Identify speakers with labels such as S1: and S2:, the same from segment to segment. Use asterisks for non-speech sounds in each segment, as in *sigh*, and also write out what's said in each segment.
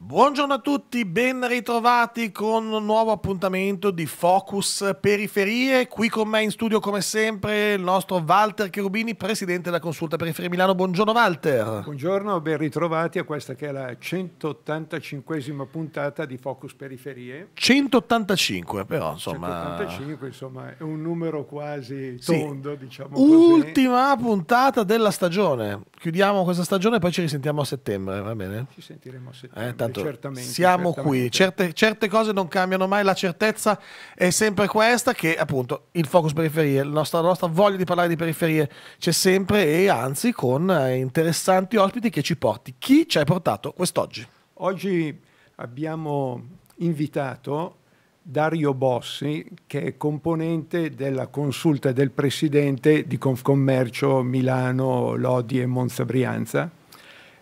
S1: Buongiorno a tutti, ben ritrovati con un nuovo appuntamento di Focus Periferie. Qui con me in studio, come sempre, il nostro Walter Cherubini, presidente
S2: della Consulta Periferie Milano. Buongiorno, Walter. Buongiorno, ben ritrovati a questa che è la 185esima puntata di Focus Periferie.
S1: 185, però insomma. 185,
S2: insomma, è un numero quasi tondo, sì. diciamo
S1: Ultima puntata della stagione. Chiudiamo questa stagione e poi ci risentiamo a settembre, va bene? Ci sentiremo a settembre. Eh, tanto certo, certamente, siamo certamente. qui. Certe, certe, cose non cambiano mai, la certezza è sempre questa che appunto il focus periferie, la nostra, la nostra voglia di parlare di periferie c'è sempre e anzi con eh, interessanti ospiti che ci porti. Chi ci hai portato quest'oggi?
S2: Oggi abbiamo invitato Dario Bossi, che è componente della consulta del presidente di Confcommercio Milano, Lodi e Monza Brianza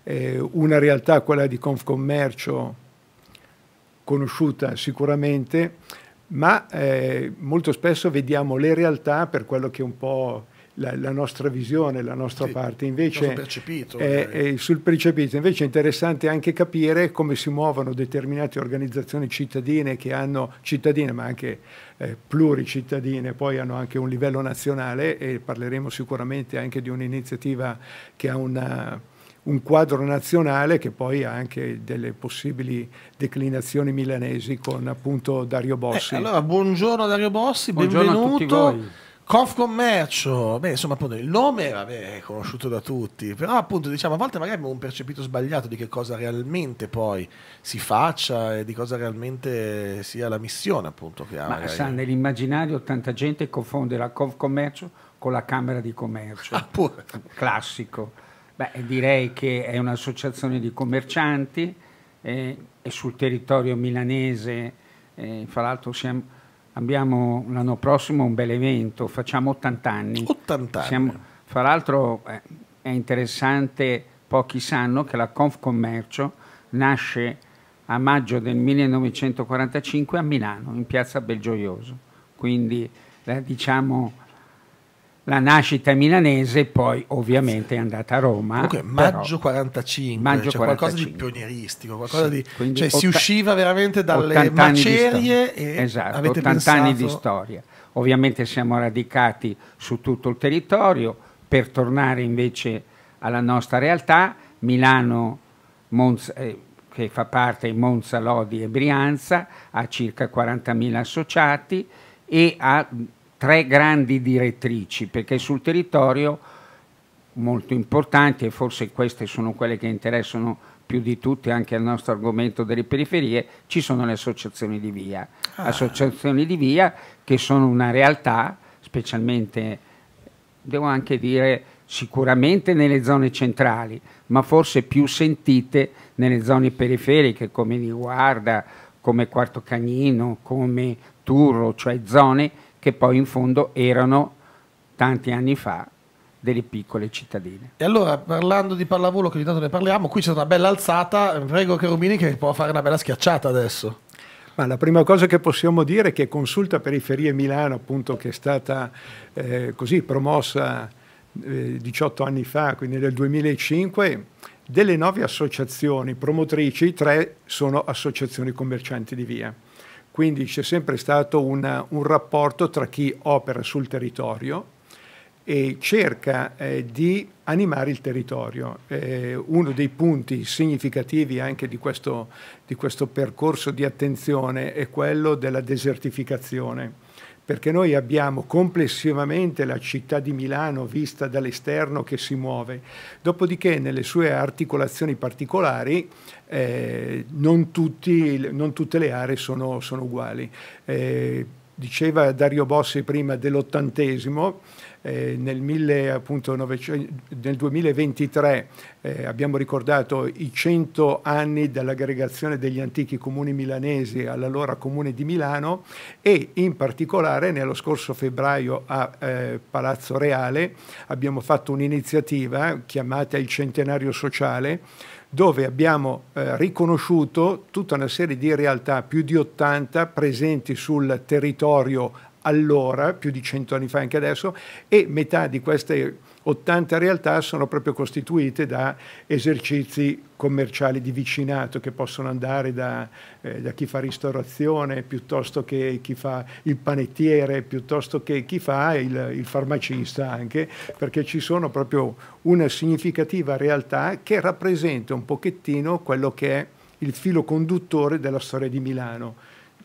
S2: eh, una realtà, quella di Confcommercio, conosciuta sicuramente, ma eh, molto spesso vediamo le realtà per quello che è un po' La, la, nostra visione, la nostra sì, parte. Invece,
S1: percepito, è, eh.
S2: è sul percepito, invece è interessante anche capire come si muovono determinate organizzazioni cittadine che hanno cittadine, ma anche eh, pluricittadine, poi hanno anche un livello nazionale e parleremo sicuramente anche di un'iniziativa che ha una un quadro nazionale che poi ha anche delle possibili declinazioni milanesi con appunto Dario eh, Bossi. Eh, allora, buongiorno
S1: Dario Bossi, buongiorno benvenuto.
S2: Confcommercio, beh, insomma, appunto, il nome vabbè, è
S1: conosciuto da tutti, però appunto diciamo a volte magari abbiamo un percepito sbagliato di che cosa realmente poi si faccia e di cosa realmente sia la missione appunto che ha. Ma magari. sa,
S3: nell'immaginario tanta gente confonde la Confcommercio con la Camera di Commercio, ah, *laughs* classico. Beh, direi che è un'associazione di commercianti eh, e sul territorio milanese, eh, fra l'altro siamo, abbiamo l'anno prossimo un bel evento, facciamo 80 anni. 80 anni. Siamo, fra l'altro eh, è interessante, pochi sanno che la Confcommercio nasce a maggio del 1945 a Milano, in piazza Belgioioso. Quindi eh, diciamo la nascita milanese, poi ovviamente è andata a Roma. Comunque, maggio però, 45, maggio cioè 45. qualcosa di
S1: pionieristico, qualcosa sì, di, cioè si usciva veramente dalle macerie e esatto, 80 pensato... anni di
S3: storia. Ovviamente siamo radicati su tutto il territorio, per tornare invece alla nostra realtà, Milano, Monza, eh, che fa parte di Monza, Lodi e Brianza, ha circa 40.000 associati e ha tre grandi direttrici, perché sul territorio molto importanti e forse queste sono quelle che interessano più di tutte anche al nostro argomento delle periferie, ci sono le associazioni di via. Ah. Associazioni di via che sono una realtà, specialmente, devo anche dire, sicuramente nelle zone centrali, ma forse più sentite nelle zone periferiche come Niguarda, come Quarto Cagnino, come Turro, cioè zone che poi in fondo erano tanti anni fa delle piccole cittadine.
S1: E allora, parlando di pallavolo, che di tanto ne parliamo, qui c'è una bella alzata, prego Cherubini che
S2: può fare una bella schiacciata adesso. Ma la prima cosa che possiamo dire è che Consulta Periferie Milano, appunto, che è stata eh, così promossa eh, 18 anni fa, quindi nel 2005, delle nove associazioni promotrici, tre sono associazioni commercianti di via. Quindi c'è sempre stato una, un rapporto tra chi opera sul territorio e cerca eh, di animare il territorio. Eh, uno dei punti significativi anche di questo, di questo percorso di attenzione è quello della desertificazione perché noi abbiamo complessivamente la città di Milano vista dall'esterno che si muove, dopodiché nelle sue articolazioni particolari eh, non, tutti, non, tutte le aree sono, sono uguali. Eh, diceva Dario Bossi prima dell'ottantesimo, eh, nel, 1000, appunto, 900, nel, 2023 eh, abbiamo ricordato i 100 anni dell'aggregazione degli antichi comuni milanesi all'allora comune di Milano e in particolare nello scorso febbraio a eh, Palazzo Reale abbiamo fatto un'iniziativa chiamata il centenario sociale dove abbiamo eh, riconosciuto tutta una serie di realtà, più di 80 presenti sul territorio allora, più di cento anni fa anche adesso, e metà di queste 80 realtà sono proprio costituite da esercizi commerciali di vicinato che possono andare da, eh, da, chi fa ristorazione piuttosto che chi fa il panettiere, piuttosto che chi fa il, il farmacista anche, perché ci sono proprio una significativa realtà che rappresenta un pochettino quello che è il filo conduttore della storia di Milano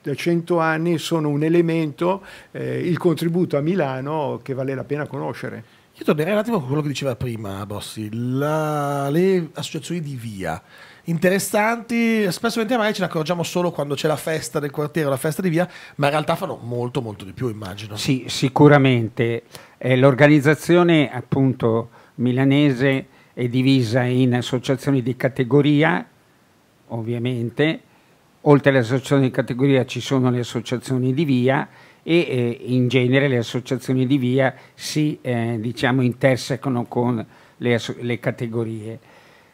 S2: da cento anni sono un elemento, eh, il contributo a Milano che vale la pena conoscere.
S1: Io tornerei un attimo con quello che diceva prima Bossi, la, le associazioni di via interessanti. Spesso magari ce ne accorgiamo solo quando c'è la festa del quartiere, la festa di via, ma in realtà fanno molto molto di più,
S3: immagino. Sì, sicuramente. Eh, l'organizzazione appunto milanese è divisa in associazioni di categoria, ovviamente, Oltre alle associazioni di categoria ci sono le associazioni di via e eh, in genere le associazioni di via si eh, diciamo, intersecano con le, le categorie.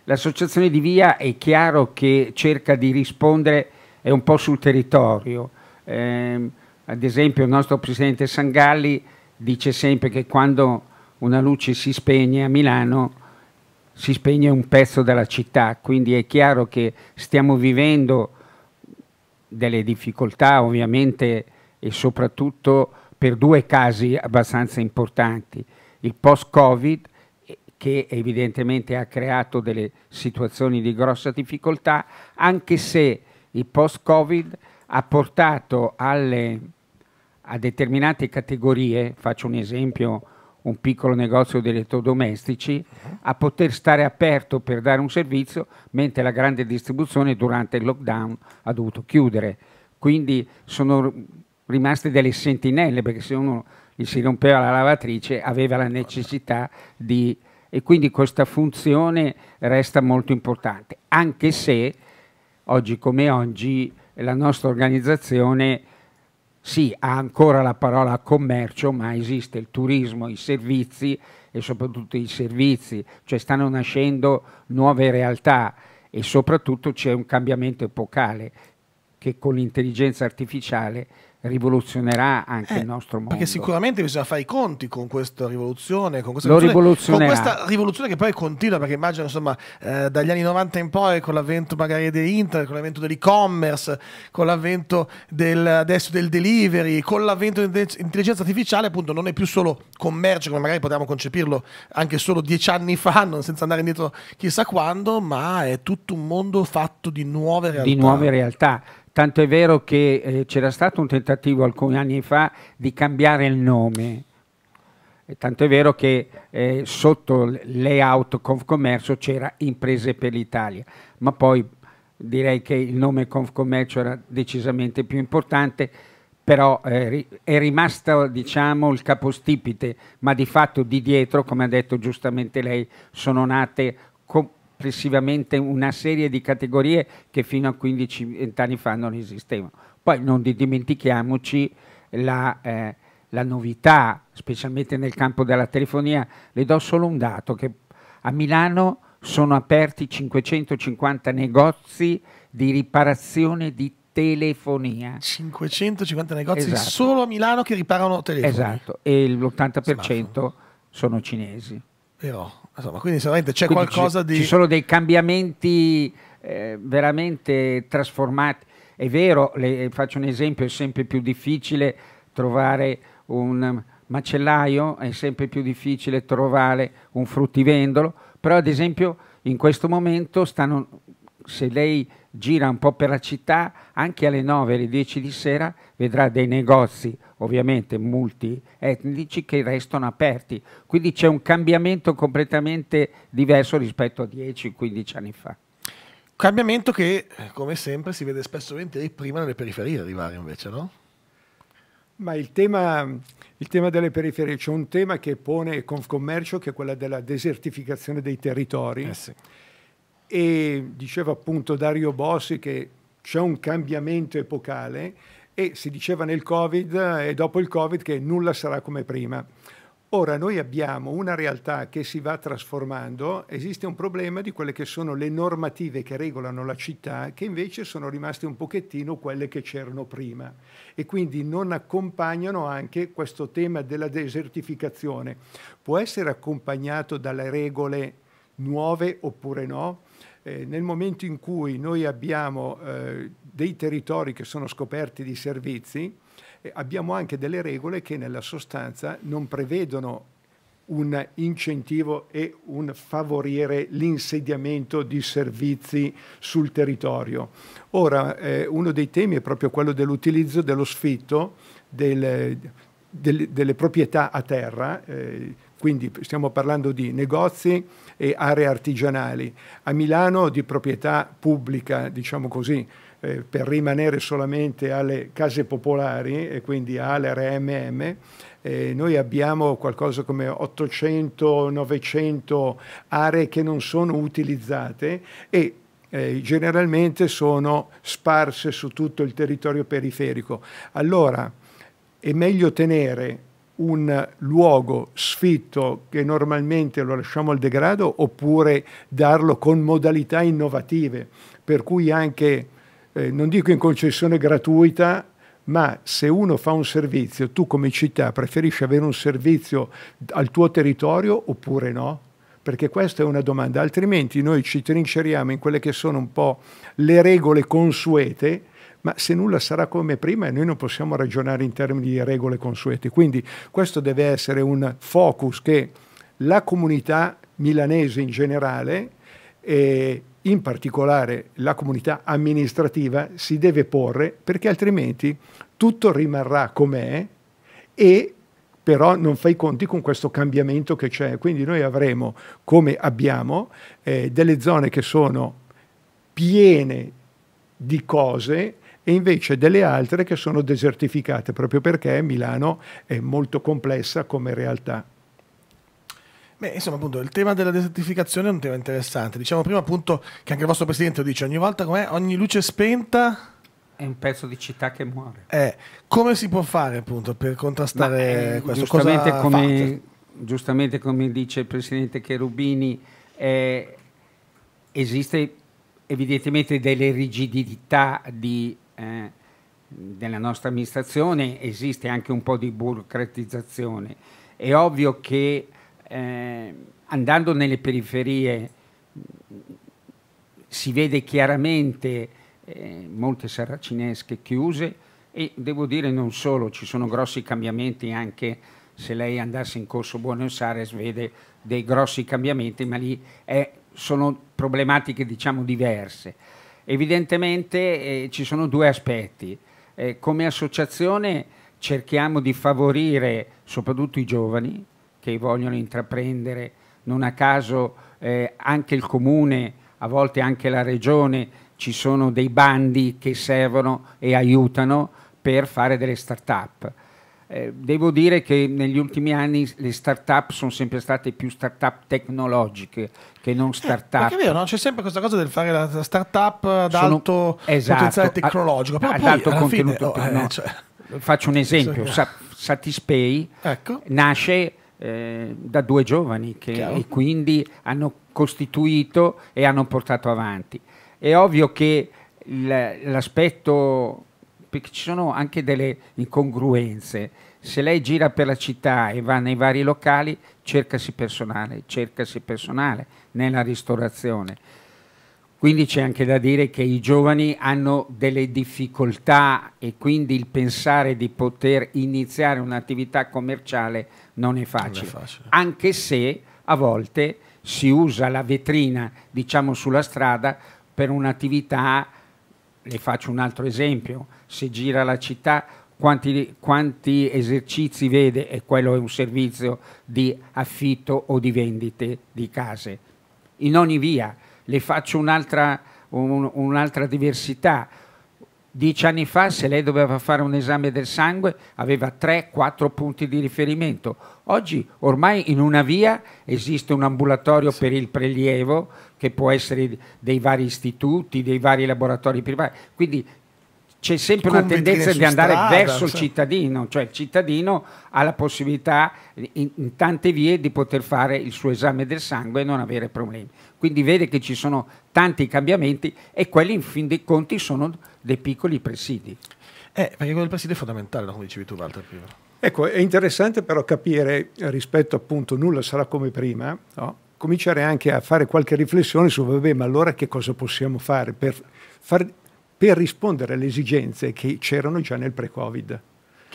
S3: L'associazione di via è chiaro che cerca di rispondere è un po' sul territorio. Eh, ad esempio il nostro presidente Sangalli dice sempre che quando una luce si spegne a Milano si spegne un pezzo della città, quindi è chiaro che stiamo vivendo delle difficoltà ovviamente e soprattutto per due casi abbastanza importanti, il post-Covid eh, che evidentemente ha creato delle situazioni di grossa difficoltà, anche se il post-Covid ha portato alle, a determinate categorie, faccio un esempio, un piccolo negozio di elettrodomestici a poter stare aperto per dare un servizio, mentre la grande distribuzione durante il lockdown ha dovuto chiudere. Quindi sono rimaste delle sentinelle perché se uno gli si rompeva la lavatrice aveva la necessità di... e quindi questa funzione resta molto importante, anche se oggi come oggi la nostra organizzazione sì, ha ancora la parola commercio, ma esiste il turismo, i servizi e soprattutto i servizi, cioè stanno nascendo nuove realtà e soprattutto c'è un cambiamento epocale che con l'intelligenza artificiale rivoluzionerà anche eh, il nostro mondo. Perché
S1: sicuramente bisogna fare i conti con questa rivoluzione, con questa, rivoluzione, con questa rivoluzione che poi continua, perché immagino insomma eh, dagli anni 90 in poi con l'avvento magari di internet, con l'avvento dell'e-commerce, con l'avvento del, adesso del delivery, con l'avvento dell'intelligenza artificiale appunto non è più solo commercio come magari potevamo concepirlo anche solo dieci anni fa, *laughs* non senza andare indietro chissà quando, ma è tutto un mondo fatto di nuove realtà. Di nuove
S3: realtà tanto è vero che eh, c'era stato un tentativo alcuni anni fa di cambiare il nome, tanto è vero che eh, sotto layout Confcommercio c'era Imprese per l'Italia, ma poi direi che il nome Confcommercio era decisamente più importante, però eh, è rimasto diciamo, il capostipite, ma di fatto di dietro, come ha detto giustamente lei, sono nate complessivamente una serie di categorie che fino a 15-20 anni fa non esistevano. Poi non dimentichiamoci la, eh, la novità, specialmente nel campo della telefonia. Le do solo un dato, che a Milano sono aperti 550 negozi di riparazione di telefonia. 550 negozi esatto. solo a Milano che riparano telefoni. Esatto, e l'80% Smartphone. sono cinesi. Però, Insomma, quindi sicuramente c'è qualcosa ci, di... Ci sono dei cambiamenti eh, veramente trasformati. È vero, le, faccio un esempio, è sempre più difficile trovare un macellaio, è sempre più difficile trovare un fruttivendolo, però ad esempio in questo momento stanno, se lei gira un po' per la città, anche alle 9, alle 10 di sera vedrà dei negozi ovviamente multietnici che restano aperti, quindi c'è un cambiamento completamente diverso rispetto a 10-15 anni fa. Cambiamento che, come
S2: sempre, si vede spesso prima nelle periferie arrivare invece, no? Ma il tema, il tema, delle periferie, c'è un tema che pone Confcommercio, che è quello della desertificazione dei territori. Eh sì. E diceva appunto Dario Bossi che c'è un cambiamento epocale e si diceva nel Covid eh, e dopo il Covid che nulla sarà come prima. Ora noi abbiamo una realtà che si va trasformando, esiste un problema di quelle che sono le normative che regolano la città, che invece sono rimaste un pochettino quelle che c'erano prima e quindi non accompagnano anche questo tema della desertificazione. Può essere accompagnato dalle regole nuove oppure no? eh, nel momento in cui noi abbiamo eh, dei territori che sono scoperti di servizi, eh, abbiamo anche delle regole che nella sostanza non prevedono un incentivo e un favorire l'insediamento di servizi sul territorio. Ora, eh, uno dei temi è proprio quello dell'utilizzo dello sfitto del, del, delle proprietà a terra, eh, quindi stiamo parlando di negozi, e aree artigianali. A Milano di proprietà pubblica, diciamo così, eh, per rimanere solamente alle case popolari e quindi alle RMM, eh, noi abbiamo qualcosa come 800-900 aree che non sono utilizzate e eh, generalmente sono sparse su tutto il territorio periferico. Allora è meglio tenere un luogo sfitto che normalmente lo lasciamo al degrado oppure darlo con modalità innovative, per cui anche, eh, non dico in concessione gratuita, ma se uno fa un servizio, tu come città preferisci avere un servizio al tuo territorio oppure no? Perché questa è una domanda, altrimenti noi ci trinceriamo in quelle che sono un po' le regole consuete ma se nulla sarà come prima noi non possiamo ragionare in termini di regole consuete. Quindi questo deve essere un focus che la comunità milanese in generale e in particolare la comunità amministrativa si deve porre perché altrimenti tutto rimarrà com'è e però non fai conti con questo cambiamento che c'è. Quindi noi avremo, come abbiamo, eh, delle zone che sono piene di cose e invece delle altre che sono desertificate, proprio perché Milano è molto complessa come realtà.
S1: Beh, insomma, appunto, il tema della desertificazione è un tema interessante. Diciamo prima appunto che anche il vostro presidente lo dice, ogni volta com'è, ogni luce
S3: spenta è un pezzo di città che muore. Eh,
S1: come si può fare appunto per contrastare Ma, eh,
S3: questo? Giustamente come, giustamente come, dice il Presidente Cherubini, eh, esiste evidentemente delle rigidità di eh, della nostra amministrazione esiste anche un po' di burocratizzazione. È ovvio che eh, andando nelle periferie si vede chiaramente eh, molte sarracinesche chiuse e devo dire non solo, ci sono grossi cambiamenti anche se lei andasse in corso Buenos Aires vede dei grossi cambiamenti, ma lì è, eh, sono problematiche diciamo diverse Evidentemente eh, ci sono due aspetti. Eh, come associazione cerchiamo di favorire soprattutto i giovani che vogliono intraprendere, non a caso eh, anche il comune, a volte anche la regione, ci sono dei bandi che servono e aiutano per fare delle start-up. Eh, devo dire che negli ultimi anni le start-up sono sempre state più start-up tecnologiche che non eh, start-up. Eh, è vero,
S1: no? c'è sempre questa cosa del fare la start-up ad sono, alto esatto, potenziale tecnologico, però ad poi, alto contenuto fine, oh, no, eh, cioè,
S3: Faccio un esempio, Sa- Satispay ecco. nasce eh, da due giovani che e quindi hanno costituito e hanno portato avanti. È ovvio che l'aspetto perché ci sono anche delle incongruenze. Se lei gira per la città e va nei vari locali, cercasi personale, cercasi personale nella ristorazione. Quindi c'è anche da dire che i giovani hanno delle difficoltà e quindi il pensare di poter iniziare un'attività commerciale non è facile. Non è facile. Anche se a volte si usa la vetrina, diciamo, sulla strada per un'attività le faccio un altro esempio, se gira la città quanti, quanti, esercizi vede e quello è un servizio di affitto o di vendite di case. In ogni via, le faccio un'altra, un, un diversità, Dieci anni fa, se lei doveva fare un esame del sangue, aveva 3-4 punti di riferimento. Oggi, ormai in una via, esiste un ambulatorio sì. per il prelievo, che può essere dei vari istituti, dei vari laboratori privati. Quindi c'è sempre una tendenza di andare strada, verso il cioè. cittadino, cioè il cittadino ha la possibilità in, in, tante vie di poter fare il suo esame del sangue e non avere problemi. Quindi vede che ci sono tanti cambiamenti e quelli in fin dei conti sono dei piccoli presidi.
S1: Eh, perché del presidio è fondamentale, come dicevi tu Walter prima.
S3: Ecco,
S2: è interessante però capire rispetto appunto nulla sarà come prima, no? cominciare anche a fare qualche riflessione su, vabbè, ma allora che cosa possiamo fare per far per rispondere alle esigenze che c'erano già nel pre-Covid.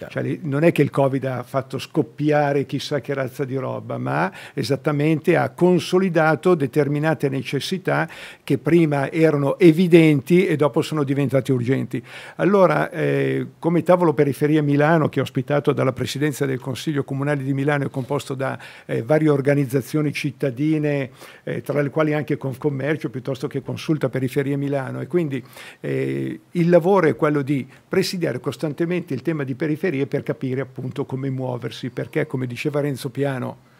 S2: Cioè, non è che il Covid ha fatto scoppiare chissà che razza di roba, ma esattamente ha consolidato determinate necessità che prima erano evidenti e dopo sono diventate urgenti. Allora, eh, come tavolo periferia Milano, che ho ospitato dalla presidenza del Consiglio Comunale di Milano, è composto da eh, varie organizzazioni cittadine, eh, tra le quali anche Confcommercio piuttosto che Consulta Periferia Milano, e quindi eh, il lavoro è quello di presidiare costantemente il tema di periferia periferie per capire appunto come muoversi, perché come diceva Renzo Piano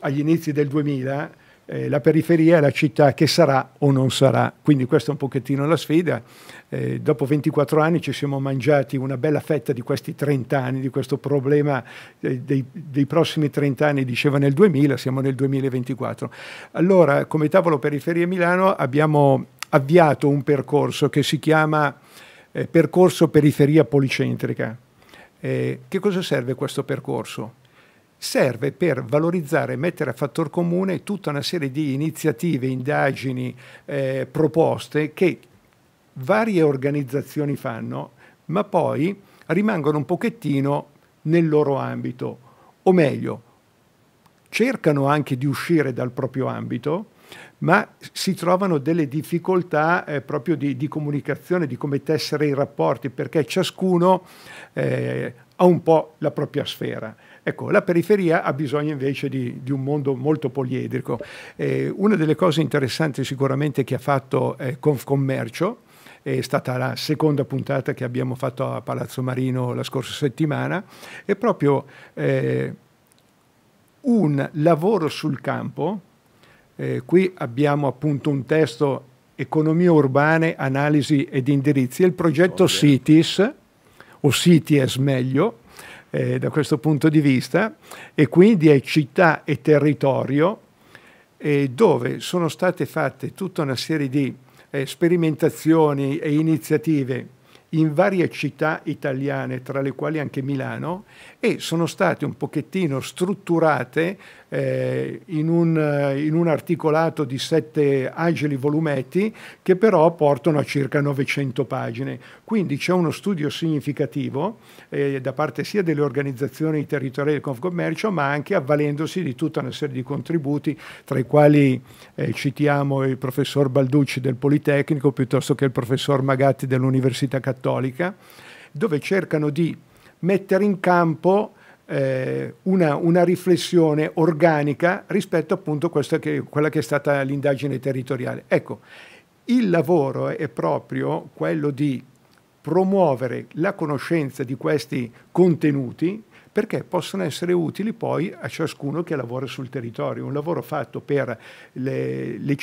S2: agli inizi del 2000, eh, la periferia è la città che sarà o non sarà, quindi questa è un pochettino la sfida. Eh, dopo 24 anni ci siamo mangiati una bella fetta di questi 30 anni, di questo problema eh, dei, dei, prossimi 30 anni, diceva nel 2000, siamo nel 2024. Allora, come tavolo periferia Milano abbiamo avviato un percorso che si chiama eh, percorso periferia policentrica eh, che cosa serve questo percorso? Serve per valorizzare e mettere a fattor comune tutta una serie di iniziative, indagini, eh, proposte che varie organizzazioni fanno, ma poi rimangono un pochettino nel loro ambito, o meglio, cercano anche di uscire dal proprio ambito, ma si trovano delle difficoltà eh, proprio di, di, comunicazione, di come tessere i rapporti, perché ciascuno eh, ha un po' la propria sfera. Ecco, la periferia ha bisogno invece di, di un mondo molto poliedrico. Eh, una delle cose interessanti sicuramente che ha fatto eh, Confcommercio, è stata la seconda puntata che abbiamo fatto a Palazzo Marino la scorsa settimana, è proprio eh, un lavoro sul campo eh, qui abbiamo appunto un testo economie urbane, analisi ed indirizzi. Il progetto okay. CITIS, o CITIES meglio, eh, da questo punto di vista, e quindi è città e territorio, eh, dove sono state fatte tutta una serie di eh, sperimentazioni e iniziative in varie città italiane, tra le quali anche Milano, e sono state un pochettino strutturate eh, in, un, eh, in, un, articolato di sette agili volumetti che però portano a circa 900 pagine. Quindi c'è uno studio significativo eh, da parte sia delle organizzazioni territoriali del Confcommercio ma anche avvalendosi di tutta una serie di contributi tra i quali eh, citiamo il professor Balducci del Politecnico piuttosto che il professor Magatti dell'Università Cattolica dove cercano di mettere in campo eh, una, una, riflessione organica rispetto appunto a che, quella che è stata l'indagine territoriale. Ecco, il lavoro è proprio quello di promuovere la conoscenza di questi contenuti perché possono essere utili poi a ciascuno che lavora sul territorio, un lavoro fatto per le, le,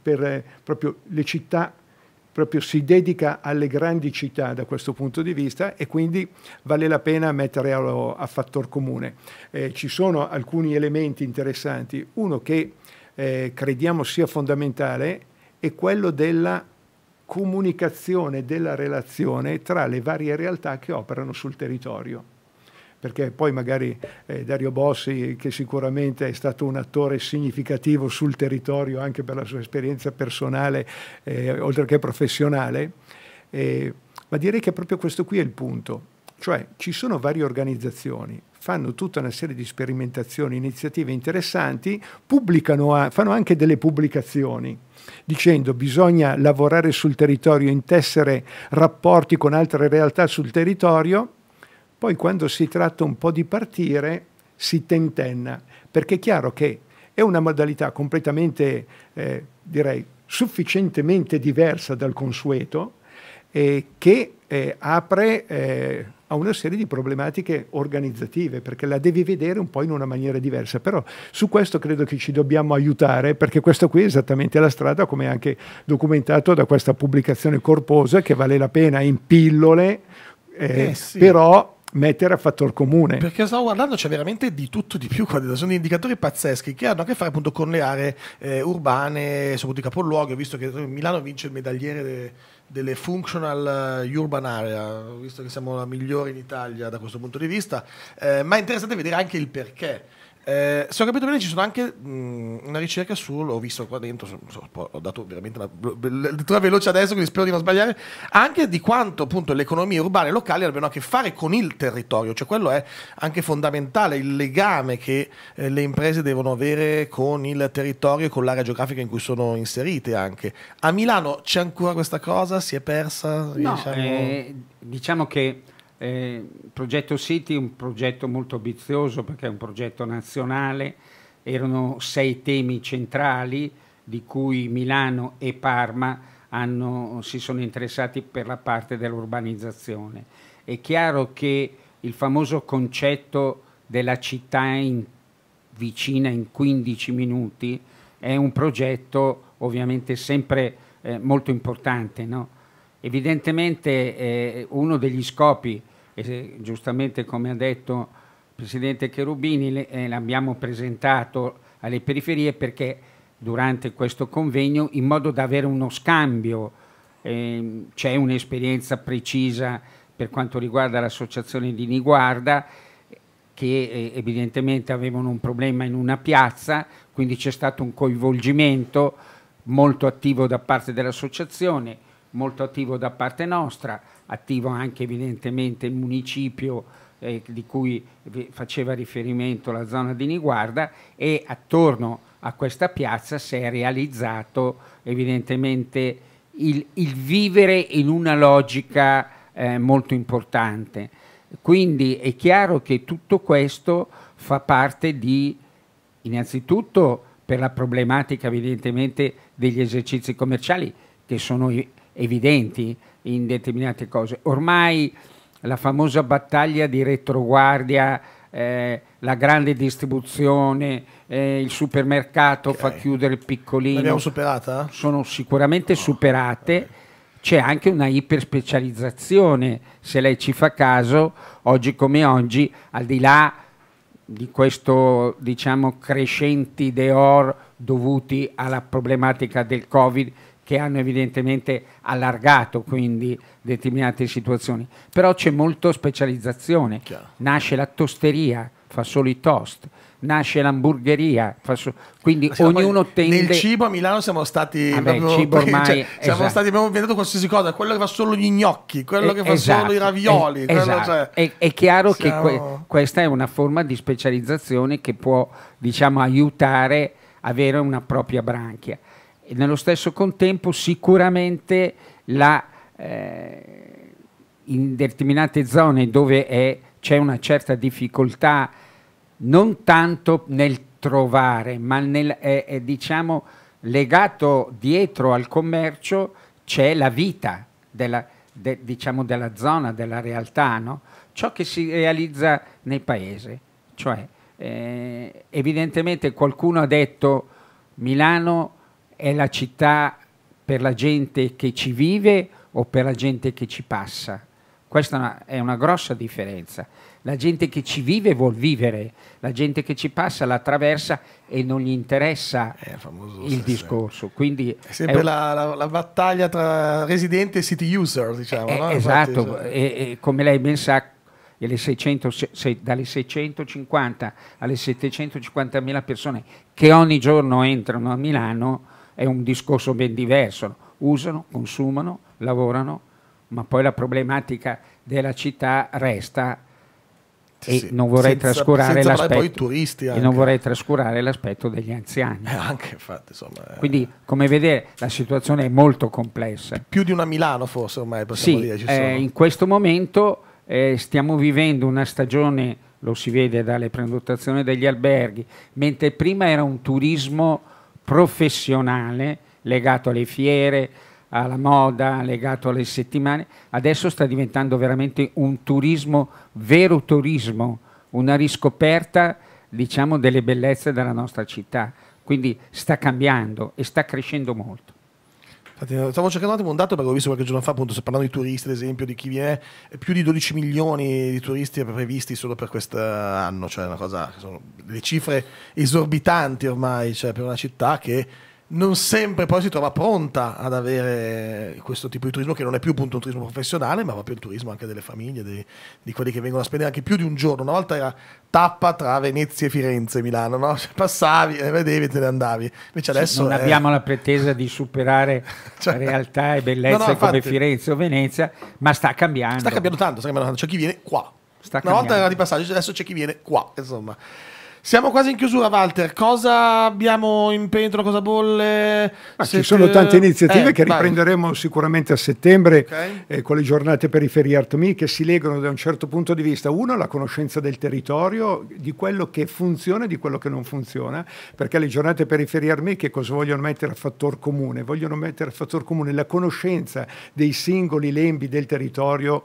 S2: per eh, proprio le città proprio si dedica alle grandi città da questo punto di vista e quindi vale la pena mettere a, a fattor comune. Eh, ci sono alcuni elementi interessanti, uno che eh, crediamo sia fondamentale è quello della comunicazione della relazione tra le varie realtà che operano sul territorio perché poi magari eh, Dario Bossi, che sicuramente è stato un attore significativo sul territorio anche per la sua esperienza personale, eh, oltre che professionale, eh, ma direi che proprio questo qui è il punto. Cioè ci sono varie organizzazioni, fanno tutta una serie di sperimentazioni, iniziative interessanti, a, fanno anche delle pubblicazioni dicendo bisogna lavorare sul territorio, intessere rapporti con altre realtà sul territorio poi quando si tratta un po' di partire si tentenna, perché è chiaro che è una modalità completamente, eh, direi, sufficientemente diversa dal consueto eh, che eh, apre eh, a una serie di problematiche organizzative, perché la devi vedere un po' in una maniera diversa. Però su questo credo che ci dobbiamo aiutare, perché questo qui è esattamente la strada, come anche documentato da questa pubblicazione corposa, che vale la pena in pillole, eh, eh sì. però mettere a fattor comune.
S1: Perché stavo guardando, c'è veramente di tutto di più qua, sono indicatori pazzeschi che hanno a che fare appunto con le aree eh, urbane, soprattutto i capoluoghi, ho visto che Milano vince il medagliere de, delle functional eh, urban area, visto che siamo la migliore in Italia da questo punto di vista, eh, ma è interessante vedere anche il perché eh, se ho capito bene, ci sono anche mh, mm, una ricerca sul. Ho visto qua dentro, so, ho dato veramente una lettura veloce adesso, quindi spero di non sbagliare. Anche di quanto appunto le economie urbane e locali abbiano a che fare con il territorio, cioè quello è anche fondamentale, il legame che eh, le imprese devono avere con il territorio e con l'area geografica in cui sono inserite. Anche a Milano c'è ancora questa cosa? Si è persa? No, diciamo... Eh,
S3: diciamo che eh, il progetto City è un progetto molto ambizioso perché è un progetto nazionale, erano sei temi centrali di cui Milano e Parma hanno, si sono interessati per la parte dell'urbanizzazione. È chiaro che il famoso concetto della città in, vicina in 15 minuti è un progetto ovviamente sempre eh, molto importante. No? Evidentemente eh, uno degli scopi e giustamente come ha detto il Presidente Cherubini eh, l'abbiamo presentato alle periferie perché durante questo convegno in modo da avere uno scambio, eh, c'è un'esperienza precisa per quanto riguarda l'associazione di Niguarda che eh, evidentemente avevano un problema in una piazza, quindi c'è stato un coinvolgimento molto attivo da parte dell'associazione, molto attivo da parte nostra, attivo anche evidentemente il municipio eh, di cui faceva riferimento la zona di Niguarda e attorno a questa piazza si è realizzato evidentemente il, il vivere in una logica eh, molto importante. Quindi è chiaro che tutto questo fa parte di, innanzitutto, per la problematica evidentemente degli esercizi commerciali che sono evidenti in determinate cose. Ormai la famosa battaglia di retroguardia, eh, la grande distribuzione, eh, il supermercato okay. fa chiudere il piccolino. L'abbiamo superata? Sono sicuramente oh, superate. Okay. C'è anche una iperspecializzazione, se lei ci fa caso, oggi come oggi, al di là di questo diciamo crescenti deor dovuti alla problematica del Covid, che hanno evidentemente allargato quindi determinate situazioni. Però c'è molto specializzazione, Chiaro. nasce la tosteria, fa solo i toast, nasce l'hamburgeria, fa so quindi sì, ognuno tende... Nel cibo a
S1: Milano siamo stati... Vabbè, ah proprio, cibo *laughs* cioè, ormai... Cioè, esatto. siamo stati, abbiamo esatto. inventato qualsiasi cosa, quello che fa solo gli gnocchi,
S3: quello che fa esatto, solo i esatto, ravioli. È, esatto. cioè, è, è chiaro siamo... che que questa è una forma di specializzazione che può, diciamo, aiutare a avere una propria branchia e nello stesso contempo sicuramente la, eh, in determinate zone dove c'è una certa difficoltà non tanto nel trovare ma nel, è, è, diciamo legato dietro al commercio c'è la vita della, de, diciamo, della zona, della realtà, no? ciò che si realizza nel paese. Cioè, eh, evidentemente qualcuno ha detto Milano è la città per la gente che ci vive o per la gente che ci passa. Questa è una, è una grossa differenza. La gente che ci vive vuol vivere, la gente che ci passa la attraversa e non gli interessa il discorso. Quindi è sempre è... La, la, la, battaglia tra residente e city user, diciamo. Eh, no? Esatto, cioè. e, e, come lei ben sa, 600, se, dalle 650 alle 750 mila persone che ogni giorno entrano a Milano è un discorso ben diverso. Usano, consumano, lavorano, ma poi la problematica della città resta e, sì, non, vorrei senza, senza e non vorrei trascurare l'aspetto degli anziani eh, anche, infatti, insomma, eh. quindi come vedete la situazione è molto complessa
S1: più di una Milano forse ormai possiamo sì, dire eh, in
S3: questo momento eh, stiamo vivendo una stagione lo si vede dalle prenotazioni degli alberghi mentre prima era un turismo professionale legato alle fiere, alla moda, legato alle settimane, adesso sta diventando veramente un turismo, vero turismo, una riscoperta diciamo delle bellezze della nostra città. Quindi sta cambiando e sta crescendo molto.
S1: Eh, stavo cercando un attimo un dato perché ho visto qualche giorno fa, appunto, se parlando di turisti, ad esempio, di chi viene, più di 12 milioni di turisti previsti solo per quest'anno, cioè una cosa, sono delle cifre esorbitanti ormai, cioè per una città che non sempre poi si trova pronta ad avere questo tipo di turismo che non è più appunto un turismo professionale ma proprio il turismo anche delle famiglie dei, di quelli che vengono a spendere anche più di un giorno una volta era tappa tra Venezia e Firenze Milano no? Cioè, passavi e eh, vedevi e te ne andavi invece adesso non è... abbiamo la
S3: pretesa di superare *laughs* cioè... realtà e bellezza no, no, infatti... come Firenze o Venezia ma sta cambiando sta cambiando tanto, sta cambiando tanto. c'è chi viene qua sta una cambiando. volta era
S1: di passaggio adesso c'è chi viene qua insomma siamo quasi in chiusura, Walter. Cosa abbiamo in pentola? Cosa bolle?
S2: Ma ci sono tante iniziative eh, che riprenderemo vai. sicuramente a settembre okay. eh, con le giornate periferie Artmi che si legano da un certo punto di vista. Uno, la conoscenza del territorio, di quello che funziona e di quello che non funziona, perché le giornate periferie Artmi che cosa vogliono mettere a fattor comune? Vogliono mettere a fattor comune la conoscenza dei singoli lembi del territorio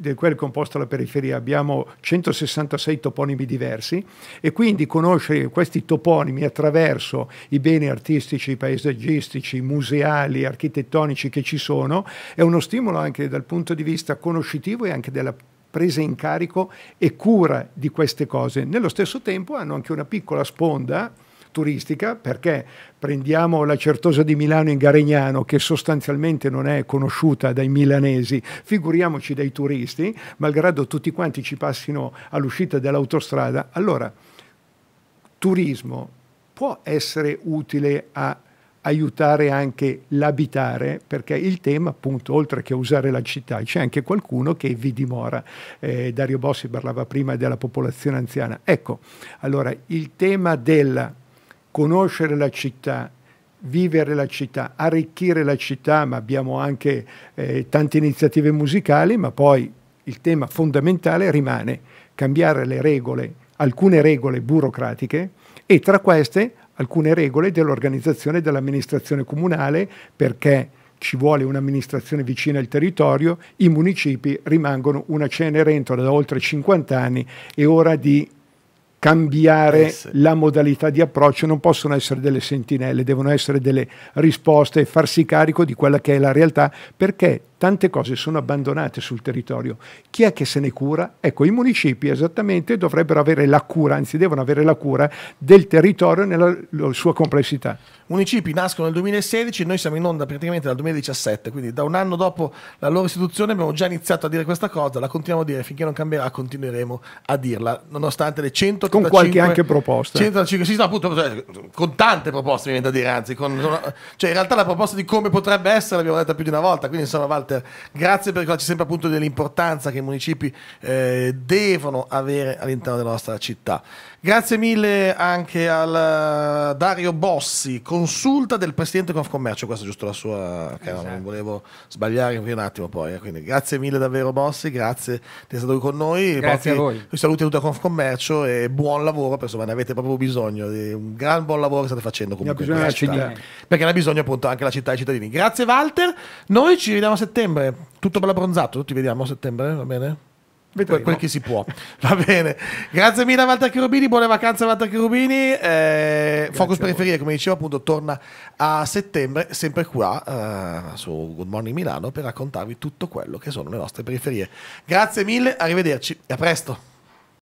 S2: di quel composto alla periferia abbiamo 166 toponimi diversi e quindi conoscere questi toponimi attraverso i beni artistici, paesaggistici, museali, architettonici che ci sono è uno stimolo anche dal punto di vista conoscitivo e anche della presa in carico e cura di queste cose. Nello stesso tempo hanno anche una piccola sponda turistica perché prendiamo la Certosa di Milano in Garegnano che sostanzialmente non è conosciuta dai milanesi, figuriamoci dai turisti, malgrado tutti quanti ci passino all'uscita dell'autostrada. Allora, turismo può essere utile a aiutare anche l'abitare, perché il tema, appunto, oltre che usare la città, c'è anche qualcuno che vi dimora. Eh, Dario Bossi parlava prima della popolazione anziana. Ecco, allora il tema della conoscere la città, vivere la città, arricchire la città, ma abbiamo anche eh, tante iniziative musicali, ma poi il tema fondamentale rimane cambiare le regole, alcune regole burocratiche e tra queste alcune regole dell'organizzazione dell'amministrazione comunale perché ci vuole un'amministrazione vicina al territorio, i municipi rimangono una cenerentola da oltre 50 anni, è ora di cambiare eh sì. la modalità di approccio, non possono essere delle sentinelle, devono essere delle risposte e farsi carico di quella che è la realtà, perché tante cose sono abbandonate sul territorio. Chi è che se ne cura? Ecco, i municipi esattamente dovrebbero avere la cura, anzi devono avere la cura del territorio nella sua complessità. Municipi
S1: nascono nel 2016, noi siamo in onda praticamente dal 2017, quindi da un anno dopo la loro istituzione abbiamo già iniziato a dire questa cosa, la continuiamo a dire, finché non cambierà continueremo a dirla, nonostante le 185... Con qualche anche proposta. 185, sì, no, appunto, cioè, con tante proposte mi viene da dire, anzi, con, cioè in realtà la proposta di come potrebbe essere l'abbiamo detta più di una volta, quindi insomma Walter Walter, grazie per ricordarci sempre appunto dell'importanza che i municipi eh, devono avere all'interno della nostra città. Grazie mille anche al eh, Dario Bossi, consulta del presidente Confcommercio, questa è giusto la sua, esatto. non volevo sbagliare un attimo poi, eh. quindi grazie mille davvero Bossi, grazie di essere stato con noi. Grazie Bossi, a voi. Saluti a tutto Confcommercio e buon lavoro, perché insomma ne avete proprio bisogno, di un gran buon lavoro che state facendo comunque. Ne ha bisogno perché ne ha bisogno appunto anche la città e i cittadini. Grazie Walter, noi ci vediamo a settembre settembre, tutto bello abbronzato, tutti vediamo a settembre, va bene? Vedremo. Quel che si può, *laughs* va bene. Grazie mille a Walter Cherubini, buone vacanze a Walter Cherubini. Eh, Focus Periferie, come dicevo appunto, torna a settembre, sempre qua eh, su Good Morning Milano per raccontarvi tutto quello che sono le nostre periferie. Grazie mille, arrivederci e a presto.